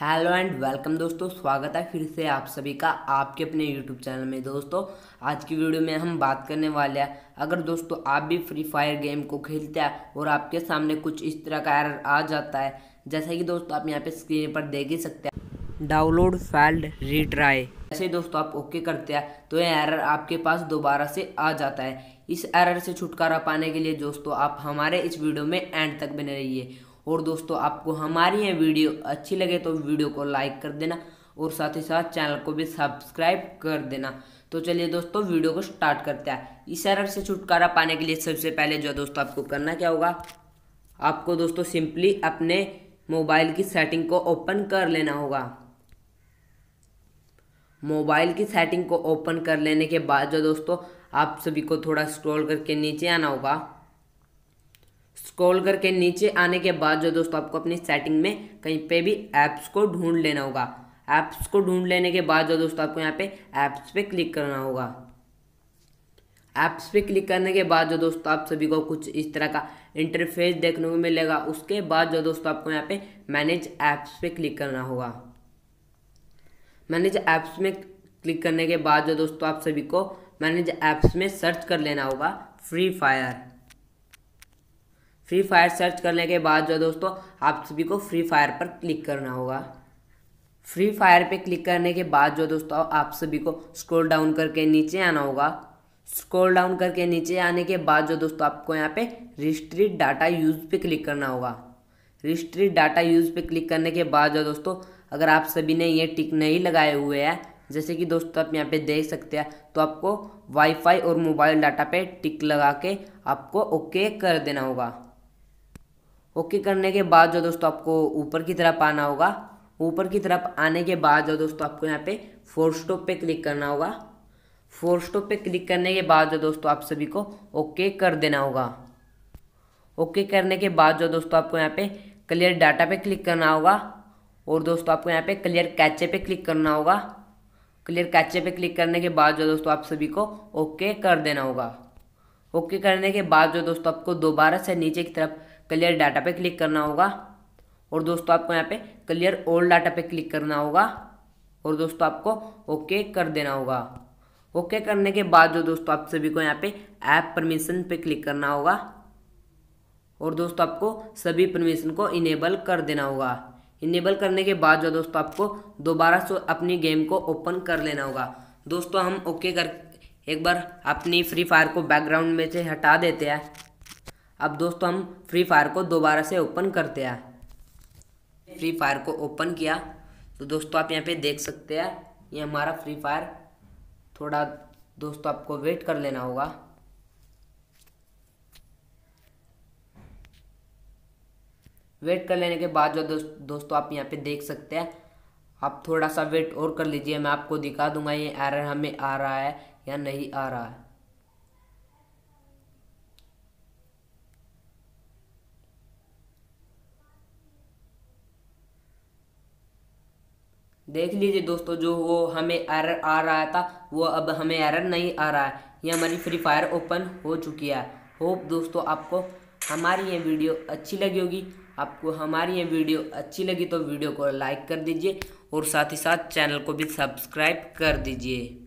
hello and welcome दोस्तों स्वागत है फिर से आप सभी का आपके अपने यूट्यूब चैनल में दोस्तों आज की वीडियो में हम बात करने वाले हैं अगर दोस्तों आप भी फ्री फायर गेम को खेलते हैं और आपके सामने कुछ इस तरह का एरर आ जाता है जैसे कि दोस्तों आप यहाँ पे स्क्रीन पर देख ही सकते हैं डाउनलोड फाइल्ड रिट्राई जैसे दोस्तों आप ओके करते हैं तो ये एरर आपके पास दोबारा से आ जाता है इस एरर से छुटकारा पाने के लिए दोस्तों आप हमारे इस वीडियो में एंड तक बने रहिए और दोस्तों आपको हमारी ये वीडियो अच्छी लगे तो वीडियो को लाइक कर देना और साथ ही साथ चैनल को भी सब्सक्राइब कर देना तो चलिए दोस्तों वीडियो को स्टार्ट करते हैं इस एरर से छुटकारा पाने के लिए सबसे पहले जो दोस्तों आपको करना क्या होगा आपको दोस्तों सिंपली अपने मोबाइल की सेटिंग को ओपन कर लेना होगा मोबाइल की सेटिंग को ओपन कर लेने के बाद जो दोस्तों आप सभी को थोड़ा स्क्रॉल करके नीचे आना होगा स्क्रॉल करके नीचे आने के बाद जो दोस्तों आपको अपनी सेटिंग में कहीं पे भी ऐप्स को ढूंढ लेना होगा ऐप्स को ढूंढ लेने के बाद जो दोस्तों आपको यहाँ पे ऐप्स पे क्लिक करना होगा ऐप्स पे क्लिक करने के बाद जो दोस्तों आप सभी को कुछ इस तरह का इंटरफेस देखने को मिलेगा उसके बाद जो दोस्तों आपको यहाँ पे मैनेज ऐप्स पे क्लिक करना होगा मैनेज ऐप्स में क्लिक करने के बाद जो दोस्तों आप सभी को मैनेज ऐप्स में सर्च कर लेना होगा Free Fire Free Fire search करने के बाद जो दोस्तों आप सभी को फ्री फायर पर क्लिक करना होगा फ्री फायर पे क्लिक करने के बाद जो दोस्तों आप सभी को स्क्रॉल डाउन करके नीचे आना होगा स्क्रॉल डाउन करके नीचे आने के बाद जो दोस्तों आपको यहाँ पे रिस्ट्रिक्ट डाटा यूज़ पे क्लिक करना होगा रिस्ट्रिक्ट डाटा यूज़ पे क्लिक करने के बाद जो दोस्तों अगर आप सभी ने ये टिक नहीं लगाए हुए हैं जैसे कि दोस्तों आप यहाँ पे देख सकते हैं तो आपको वाईफाई और मोबाइल डाटा पे टिक लगा के आपको ओके कर देना होगा ओके करने के बाद जो दोस्तों आपको ऊपर की तरफ आना होगा ऊपर की तरफ आने के बाद जो दोस्तों आपको यहाँ पे फोर स्टॉप पे क्लिक करना होगा फोर स्टॉप पे क्लिक करने के बाद जो दोस्तों आप सभी को ओके कर देना होगा ओके करने के बाद जो दोस्तों आपको यहाँ पे क्लियर डाटा पे क्लिक करना होगा और दोस्तों आपको यहाँ पे क्लियर कैचे पे क्लिक करना होगा क्लियर कैचे पे क्लिक करने के बाद जो दोस्तों आप सभी को ओके कर देना होगा ओके करने के बाद जो दोस्तों आपको दोबारा से नीचे की तरफ क्लियर डाटा पे क्लिक करना होगा और दोस्तों आपको यहाँ पे क्लियर ओल्ड डाटा पे क्लिक करना होगा और दोस्तों आपको ओके कर देना होगा ओके करने के बाद जो दोस्तों आप सभी को यहाँ पे ऐप परमिशन पे क्लिक करना होगा और दोस्तों आपको सभी परमिशन को इनेबल कर देना होगा इनेबल करने के बाद जो दोस्तों आपको दोबारा से अपनी गेम को ओपन कर लेना होगा दोस्तों हम ओके कर एक बार अपनी फ्री फायर को बैकग्राउंड में से हटा देते हैं अब दोस्तों हम फ्री फायर को दोबारा से ओपन करते हैं फ्री फायर को ओपन किया तो दोस्तों आप यहाँ पे देख सकते हैं ये हमारा फ्री फायर थोड़ा दोस्तों आपको वेट कर लेना होगा वेट कर लेने के बाद जो दोस्त दोस्तों आप यहाँ पे देख सकते हैं आप थोड़ा सा वेट और कर लीजिए मैं आपको दिखा दूंगा ये एरर हमें आ रहा है या नहीं आ रहा है देख लीजिए दोस्तों जो वो हमें एरर आ रहा था वो अब हमें एरर नहीं आ रहा है ये हमारी फ्री फायर ओपन हो चुकी है होप दोस्तों आपको हमारी ये वीडियो अच्छी लगी होगी आपको हमारी ये वीडियो अच्छी लगी तो वीडियो को लाइक कर दीजिए और साथ ही साथ चैनल को भी सब्सक्राइब कर दीजिए